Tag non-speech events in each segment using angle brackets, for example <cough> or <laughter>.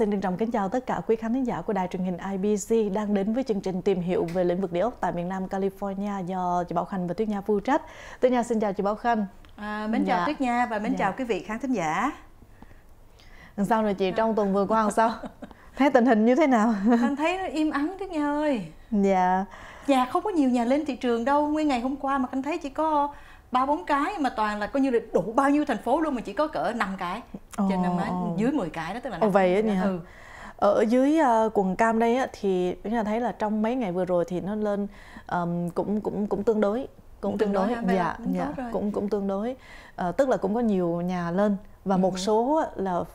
xin trân trọng kính chào tất cả quý khán thính giả của đài truyền hình IBC đang đến với chương trình tìm hiểu về lĩnh vực địa ốc tại miền Nam California do chị Bảo Khanh và Tuyết Nha phụ trách. Tuyết Nha xin chào chị Bảo Khanh. À, mến dạ. chào Tuyết Nha và mến dạ. chào quý vị khán thính giả. Làm sao rồi chị dạ. trong tuần vừa qua làm sao? <laughs> thấy tình hình như thế nào? Anh thấy nó im ắng Tuyết Nha ơi. Dạ. Nhà không có nhiều nhà lên thị trường đâu. Nguyên ngày hôm qua mà anh thấy chỉ có ba bốn cái mà toàn là coi như là đủ bao nhiêu thành phố luôn mà chỉ có cỡ năm cái Ờ, trên năm á ờ. dưới 10 cái đó tức là Ồ, vậy á nhỉ ừ. ở dưới uh, quần cam đây á thì chúng ta thấy là trong mấy ngày vừa rồi thì nó lên um, cũng cũng cũng tương đối cũng tương, tương đối, đối dạ cũng dạ cũng cũng tương đối uh, tức là cũng có nhiều nhà lên và ừ. một số là uh,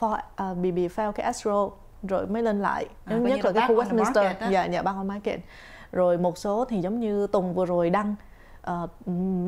for, uh, bị bị fail cái Astro rồi mới lên lại à, nhất là, cái khu Westminster dạ nhà dạ, bang market rồi một số thì giống như Tùng vừa rồi đăng uh,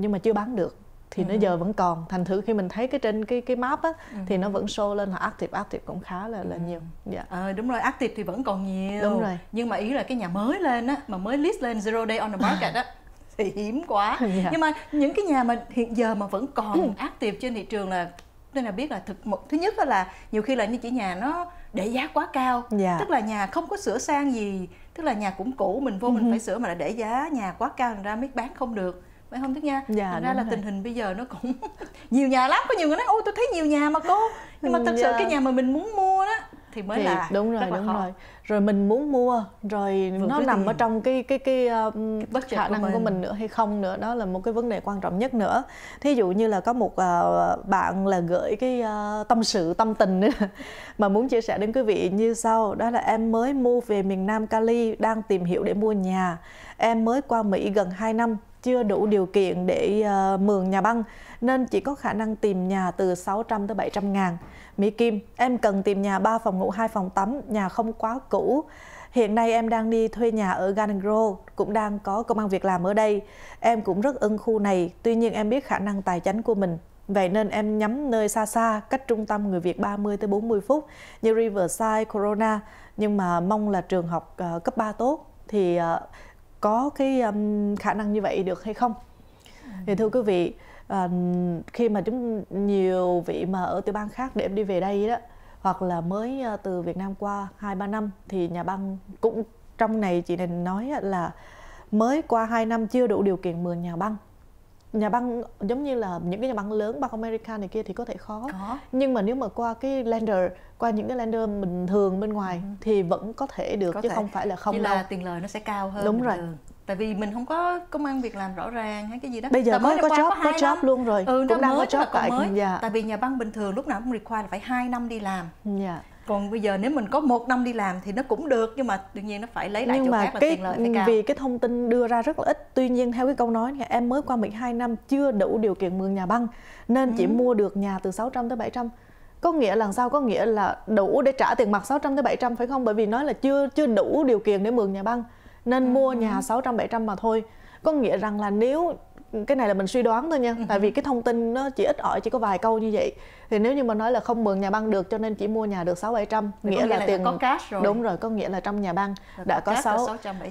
nhưng mà chưa bán được thì ừ. nó giờ vẫn còn thành thử khi mình thấy cái trên cái cái map á ừ. thì nó vẫn show lên là active active cũng khá là là ừ. nhiều dạ yeah. ờ, à, đúng rồi active thì vẫn còn nhiều đúng rồi nhưng mà ý là cái nhà mới lên á mà mới list lên zero day on the market á <laughs> thì hiếm quá yeah. <laughs> Dạ. nhưng mà những cái nhà mà hiện giờ mà vẫn còn ừ. active trên thị trường là nên là biết là thực một thứ nhất là nhiều khi là như chỉ nhà nó để giá quá cao yeah. Dạ. tức là nhà không có sửa sang gì tức là nhà cũng cũ mình vô mình ừ phải sửa mà lại để giá nhà quá cao thành ra mới bán không được phải không Tuyết Nha dạ, Thành ra là rồi. tình hình bây giờ nó cũng <laughs> nhiều nhà lắm có nhiều người nói ôi tôi thấy nhiều nhà mà cô nhưng mà ừ, thật dạ. sự cái nhà mà mình muốn mua đó thì mới thì, là đúng rồi đúng khó. rồi rồi mình muốn mua rồi Vừa nó nằm tiền. ở trong cái cái cái uh, Budget khả năng của mình. của mình nữa hay không nữa đó là một cái vấn đề quan trọng nhất nữa thí dụ như là có một uh, bạn là gửi cái uh, tâm sự tâm tình <laughs> mà muốn chia sẻ đến quý vị như sau đó là em mới mua về miền Nam Cali đang tìm hiểu để mua nhà em mới qua Mỹ gần 2 năm chưa đủ điều kiện để uh, mượn nhà băng nên chỉ có khả năng tìm nhà từ 600 tới 700 ngàn. Mỹ Kim, em cần tìm nhà 3 phòng ngủ 2 phòng tắm, nhà không quá cũ. Hiện nay em đang đi thuê nhà ở Garden Grove, cũng đang có công an việc làm ở đây. Em cũng rất ưng khu này, tuy nhiên em biết khả năng tài chính của mình. Vậy nên em nhắm nơi xa xa, cách trung tâm người Việt 30 tới 40 phút như Riverside, Corona, nhưng mà mong là trường học uh, cấp 3 tốt thì uh, có cái um, khả năng như vậy được hay không thì thưa quý vị à, khi mà chúng nhiều vị mà ở tiểu bang khác để em đi về đây đó hoặc là mới từ Việt Nam qua 2 3 năm thì nhà băng cũng trong này chị này nói là mới qua 2 năm chưa đủ điều kiện mượn nhà băng nhà băng giống như là những cái nhà băng lớn Bank America này kia thì có thể khó có. nhưng mà nếu mà qua cái lender qua những cái lender bình thường bên ngoài ừ. thì vẫn có thể được có chứ thể. không phải là không Chỉ đâu. là tiền lời nó sẽ cao hơn đúng rồi thường tại vì mình không có công an việc làm rõ ràng hay cái gì đó bây giờ mới có, có job có, có job luôn rồi ừ, cũng đang mới, có job tại Dạ. tại vì nhà băng bình thường lúc nào cũng require là phải 2 năm đi làm dạ còn bây giờ nếu mình có một năm đi làm thì nó cũng được nhưng mà đương nhiên nó phải lấy lại nhưng chỗ mà khác cái, và tiền lợi phải cao vì cái thông tin đưa ra rất là ít tuy nhiên theo cái câu nói này, em mới qua 12 năm chưa đủ điều kiện mượn nhà băng nên ừ. chỉ mua được nhà từ 600 tới 700 có nghĩa là sao có nghĩa là đủ để trả tiền mặt 600 tới 700 phải không bởi vì nói là chưa chưa đủ điều kiện để mượn nhà băng nên ừ. mua ừ. nhà 600 700 mà thôi có nghĩa rằng là nếu cái này là mình suy đoán thôi nha ừ. tại vì cái thông tin nó chỉ ít ỏi chỉ có vài câu như vậy thì nếu như mà nói là không mượn nhà băng được cho nên chỉ mua nhà được sáu bảy trăm nghĩa là, tiền có cash rồi đúng rồi có nghĩa là trong nhà băng đã có sáu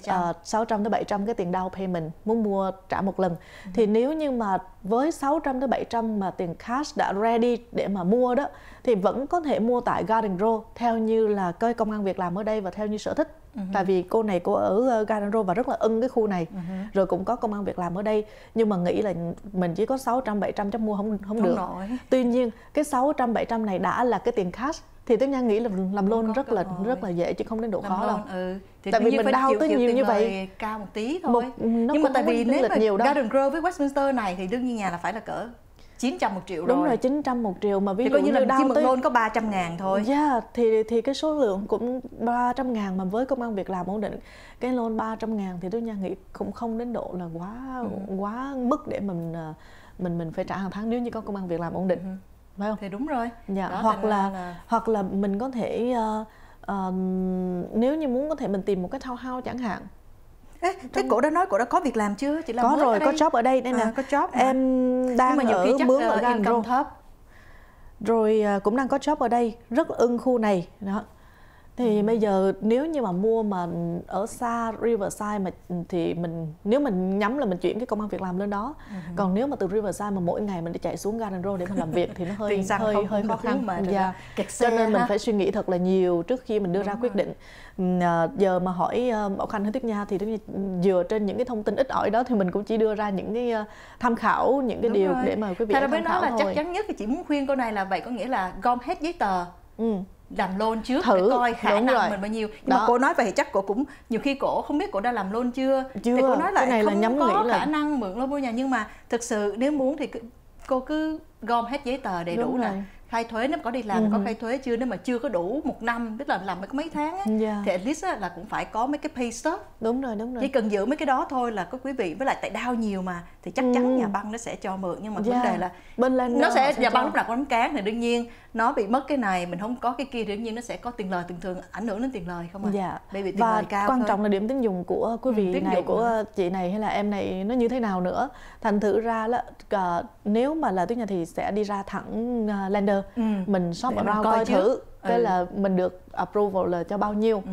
ờ, sáu trăm tới bảy trăm cái tiền down payment muốn mua trả một lần ừ. thì nếu như mà với 600 tới 700 mà tiền cash đã ready để mà mua đó thì vẫn có thể mua tại Garden Row theo như là cơ công an việc làm ở đây và theo như sở thích uh-huh. tại vì cô này cô ở ờ, Garden Road và rất là ưng cái khu này uh-huh. rồi cũng có công an việc làm ở đây nhưng mà nghĩ là mình chỉ có 600 700 chắc mua không không, không được nổi. tuy nhiên cái 600 700 này đã là cái tiền cash thì tôi Nhan nghĩ là làm luôn rất là rồi. rất là dễ chứ không đến độ làm khó loan, đâu. Ừ. Thì tại vì mình đau tới nhiều như vậy cao một tí thôi. Một, nhưng mà tại vì nếu mà nhiều Garden Grove với Westminster này thì đương nhiên nhà là phải là cỡ 900 một triệu đúng rồi 900 một triệu mà ví thì dụ như là đau tới luôn có 300 ngàn thôi yeah, dạ, thì thì cái số lượng cũng 300 ngàn mà với công an việc làm ổn định cái loan 300 ngàn thì tôi nha nghĩ cũng không đến độ là quá ừ. quá mức để mình à, mình mình phải trả hàng tháng nếu như có công an việc làm ổn định ừ. phải không thì đúng rồi dạ Đó, hoặc là, là hoặc là mình có thể uh, uh, nếu như muốn có thể mình tìm một cái thao hao chẳng hạn Ê, cái cổ đã nói cổ đã có việc làm chưa chị làm có rồi có job ở đây đây nè à, có job mà. em đang Nhưng mà nhiều ở khi mướn ở Gan thấp rồi à, cũng đang có job ở đây rất ưng khu này đó thì ừ. bây giờ nếu như mà mua mà ở xa Riverside mà ừ, thì mình nếu mình nhắm là mình chuyển cái công an việc làm lên đó ừ. còn nếu mà từ Riverside mà mỗi ngày mình đi chạy xuống Garden Road để mình làm việc thì nó hơi <laughs> hơi không, hơi khó khăn mà dạ. xe cho nên ha. mình phải suy nghĩ thật là nhiều trước khi mình đưa Đúng ra rồi. quyết định ừ, à, giờ mà hỏi Bảo ờ, Khanh hay Tuyết Nha thì dựa trên những cái thông tin ít ỏi đó thì mình cũng chỉ đưa ra những cái ờ, tham khảo những cái Đúng điều rồi. để mà quý vị tham khảo nói là thôi. chắc chắn nhất thì chỉ muốn khuyên cô này là vậy có nghĩa là gom hết giấy tờ Ừ làm lôn trước thử để coi khả đúng năng rồi. mình bao nhiêu nhưng đó. mà cô nói vậy chắc cô cũng nhiều khi cổ không biết cổ đã làm lôn chưa, chưa. thì cô nói lại này không là nhắm có khả là... năng mượn lô mua nhà nhưng mà thực sự nếu muốn thì cô cứ gom hết giấy tờ đầy đúng đủ rồi. là khai thuế nếu có đi làm ừ. có khai thuế chưa nếu mà chưa có đủ một năm tức là làm mấy có mấy tháng á, yeah. Dạ. thì at least á, là cũng phải có mấy cái pay stub đúng rồi đúng rồi chỉ cần giữ mấy cái đó thôi là có quý vị với lại tại đau nhiều mà thì chắc ừ. chắn nhà băng nó sẽ cho mượn nhưng mà yeah. Dạ. vấn đề là bên lên nó sẽ, sẽ nhà băng lúc nào có nắm cán thì đương nhiên nó bị mất cái này mình không có cái kia đương nhiên nó sẽ có tiền lời thường thường ảnh hưởng đến tiền lời không ạ à? Dạ. yeah. và lời cao quan thôi. trọng là điểm tín dụng của quý ừ, vị ừ, này của mà. chị này hay là em này nó như thế nào nữa thành thử ra là uh, nếu mà là tuyết nhà thì sẽ đi ra thẳng uh, lender ừ. mình shop Để around coi, coi thử cái ừ. là mình được approval là cho bao nhiêu uh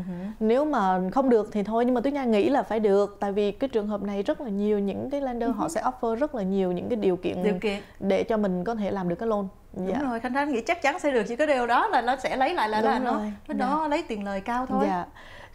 nếu mà không được thì thôi nhưng mà tuyết nga nghĩ là phải được tại vì cái trường hợp này rất là nhiều những cái lender uh họ sẽ offer rất là nhiều những cái điều kiện, điều kiện để cho mình có thể làm được cái loan Dạ. đúng rồi khanh thanh nghĩ chắc chắn sẽ được chỉ có điều đó là nó sẽ lấy lại là, là nó nó dạ. lấy tiền lời cao thôi dạ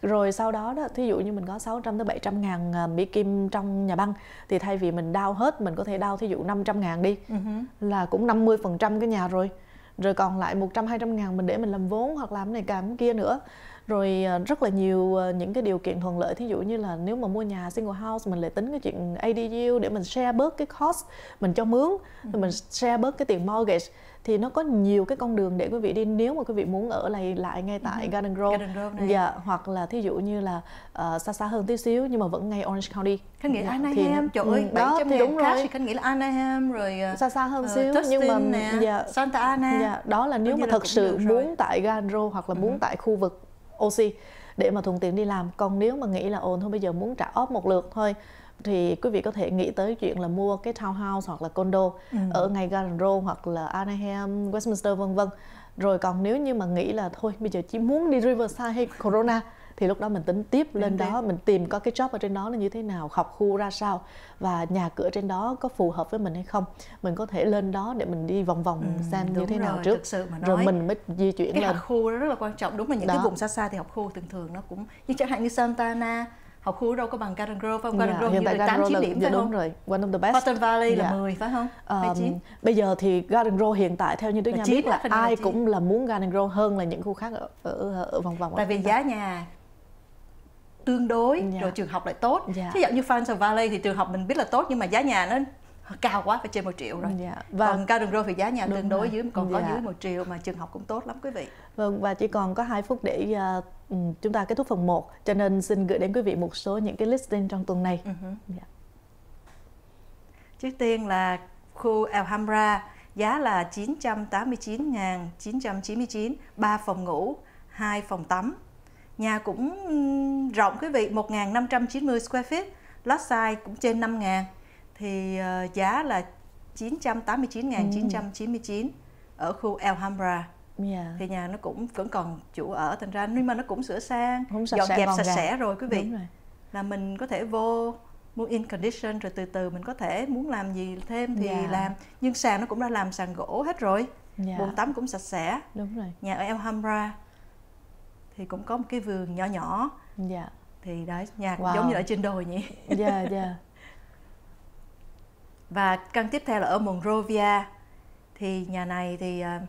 rồi sau đó đó thí dụ như mình có 600 tới 700 ngàn à, mỹ kim trong nhà băng thì thay vì mình đau hết mình có thể đau thí dụ 500 ngàn đi uh-huh. là cũng 50 phần trăm cái nhà rồi rồi còn lại 100 200 ngàn mình để mình làm vốn hoặc làm này làm kia nữa rồi ờ, rất là nhiều ờ, những cái điều kiện thuận lợi thí dụ như là nếu mà mua nhà single house mình lại tính cái chuyện ADU để mình share bớt cái cost mình cho mướn thì ừ. mình share bớt cái tiền mortgage thì nó có nhiều cái con đường để quý vị đi nếu mà quý vị muốn ở lại lại ngay tại ừ. Garden Grove, Garden Grove này. Dạ, hoặc là thí dụ như là uh, xa xa hơn tí xíu nhưng mà vẫn ngay Orange County. Khánh nghĩ dạ, Anaheim, trời ừ, ơi, đó, thì đúng cash rồi. thì Khánh nghĩ là Anaheim rồi xa xa hơn uh, xíu Tustin nhưng mà nè, dạ, Santa Ana. Dạ, đó là nếu mà thật sự muốn tại Garden Grove hoặc là uh-huh. muốn tại khu vực oxy để mà thuận tiện đi làm còn nếu mà nghĩ là ồn thôi bây giờ muốn trả óp một lượt thôi thì quý vị có thể nghĩ tới chuyện là mua cái townhouse hoặc là condo ừ. ở ngay Garden Road hoặc là Anaheim, Westminster vân vân rồi còn nếu như mà nghĩ là thôi bây giờ chỉ muốn đi Riverside hay Corona thì lúc đó mình tính tiếp lên đó mình tìm có cái job ở trên đó là như thế nào học khu ra sao và nhà cửa trên đó có phù hợp với mình hay không mình có thể lên đó để mình đi vòng vòng ừ, xem như thế rồi, nào trước sự mà nói, rồi mình mới di chuyển cái học khu đó rất là quan trọng đúng là những đó. cái vùng xa xa thì học khu thường thường nó cũng như chẳng hạn như Santa Ana học khu đâu có bằng Garden Grove không? Garden yeah, dạ, Grove hiện tại Garden 8, Grove 9 điểm phải dạ, đúng không? rồi, one of the best. Cotton Valley yeah. là 10 dạ. phải không? Um, bây giờ thì Garden Grove hiện tại theo như Đức Nha biết là ai là cũng là muốn Garden Grove hơn là những khu khác ở ở, ở vòng vòng. Tại vì giá nhà tương đối yeah. Dạ. rồi trường học lại tốt yeah. Dạ. ví dụ như Francis Valley thì trường học mình biết là tốt nhưng mà giá nhà nó cao quá phải trên một triệu rồi dạ. và còn cao đường rô thì giá nhà tương đối dưới còn dạ. có dưới một triệu mà trường học cũng tốt lắm quý vị vâng và chỉ còn có hai phút để uh, chúng ta kết thúc phần 1 cho nên xin gửi đến quý vị một số những cái listing trong tuần này uh-huh. dạ. trước tiên là khu Alhambra giá là 989.999 3 phòng ngủ 2 phòng tắm Nhà cũng rộng quý vị, 1.590 square feet, lot size cũng trên 5.000 thì ờ, giá là 989.999 ở khu Alhambra. Yeah. Dạ. thì nhà nó cũng vẫn còn chủ ở thành ra nhưng mà nó cũng sửa sang cũng dọn dẹp sạch ra. sẽ rồi quý vị rồi. là mình có thể vô mua in condition rồi từ từ mình có thể muốn làm gì thêm thì yeah. Dạ. làm nhưng sàn nó cũng đã làm sàn gỗ hết rồi yeah. Dạ. bồn tắm cũng sạch sẽ đúng rồi nhà ở Alhambra thì cũng có một cái vườn nhỏ nhỏ dạ thì đó nhà wow. giống như ở trên đồi nhỉ dạ dạ <laughs> và căn tiếp theo là ở Monrovia thì nhà này thì ờ,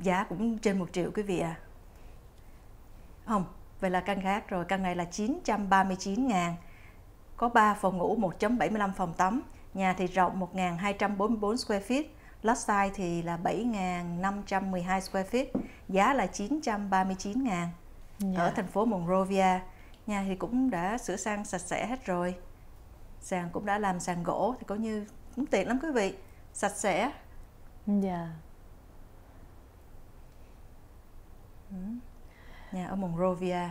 giá cũng trên một triệu quý vị à không vậy là căn khác rồi căn này là 939 ngàn có 3 phòng ngủ 1.75 phòng tắm nhà thì rộng 1.244 square feet lot size thì là 7.512 square feet giá là 939 ngàn yeah. ở dạ. thành phố Monrovia nhà thì cũng đã sửa sang sạch sẽ hết rồi sàn cũng đã làm sàn gỗ thì có như cũng tiện lắm quý vị sạch sẽ dạ yeah. nhà ở Monrovia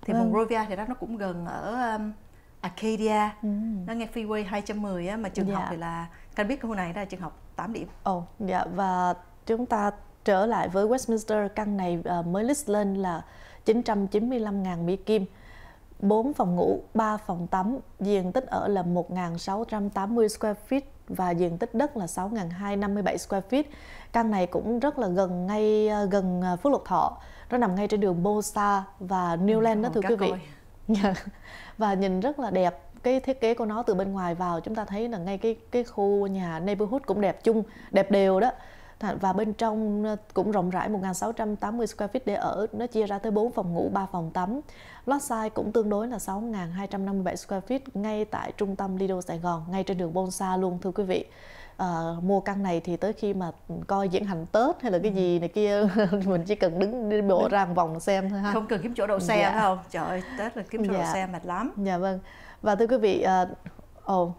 thì vâng. Monrovia thì đó nó cũng gần ở um, Arcadia ừ. nó nghe freeway 210 á mà trường dạ. học thì là Khanh biết cái khu này là trường học 8 điểm ồ oh, dạ và chúng ta Trở lại với Westminster, căn này ờ, mới list lên là 995.000 Mỹ Kim, 4 phòng ngủ, 3 phòng tắm, diện tích ở là 1.680 square feet và diện tích đất là 6.257 square feet. Căn này cũng rất là gần ngay ờ, gần ờ, Phước Lộc Thọ, nó nằm ngay trên đường Bosa và Newland đó thưa quý vị. <laughs> Dạ. và nhìn rất là đẹp cái thiết kế của nó từ bên ngoài vào chúng ta thấy là ngay cái cái khu nhà neighborhood cũng đẹp chung đẹp đều đó và bên trong ờ, cũng rộng rãi 1680 square feet để ở nó chia ra tới 4 phòng ngủ 3 phòng tắm lot size cũng tương đối là 6.257 square feet ngay tại trung tâm Lido Sài Gòn ngay trên đường Bonsa luôn thưa quý vị à, mua căn này thì tới khi mà coi diễn hành Tết hay là cái gì này kia <laughs> mình chỉ cần đứng đi bộ ra một vòng xem thôi ha không cần kiếm chỗ đậu xe dạ. không trời ơi Tết là kiếm chỗ dạ. đậu xe mệt lắm dạ vâng và thưa quý vị ờ, ồ uh, oh,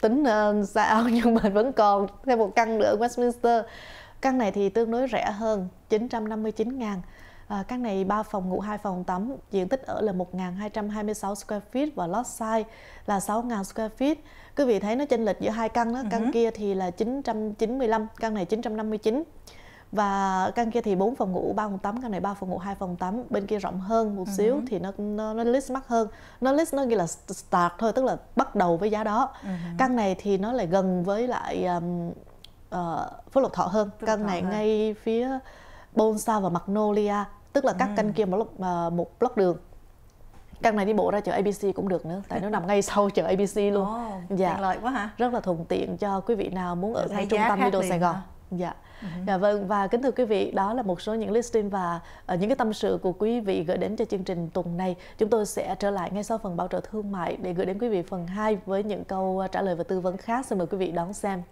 tính uh, xa ao nhưng mà vẫn còn thêm một căn nữa ở Westminster căn này thì tương đối rẻ hơn 959 ngàn À, căn này 3 phòng ngủ 2 phòng tắm, diện tích ở là 1.226 square feet và lot size là 6.000 square feet. Quý vị thấy nó chênh lệch giữa hai căn đó, ừ căn uh-huh. kia thì là 995, căn này 959 và căn kia thì bốn phòng ngủ ba phòng tắm căn này ba phòng ngủ hai phòng tắm bên kia rộng hơn một ừ xíu uh-huh. thì nó, nó nó list mắc hơn nó list nó ghi là start thôi tức là bắt đầu với giá đó uh-huh. căn này thì nó lại gần với lại um, uh, phước lộc thọ hơn phước căn này hơn. ngay phía bonsa và magnolia tức là các uh-huh. căn kia một block, uh, ờ, một block đường căn này đi bộ ra chợ ABC cũng được nữa tại nó nằm ngay sau chợ ABC luôn. Oh, <laughs> dạ. Tiện lợi quá hả? Rất là thuận tiện cho quý vị nào muốn dạ, ở ngay trung tâm đi đồ Sài Gòn. Hả? Dạ. Uh-huh. dạ vâng và kính thưa quý vị đó là một số những listing và uh, những cái tâm sự của quý vị gửi đến cho chương trình tuần này chúng tôi sẽ trở lại ngay sau phần bảo trợ thương mại để gửi đến quý vị phần 2 với những câu ờ, trả lời và tư vấn khác xin mời quý vị đón xem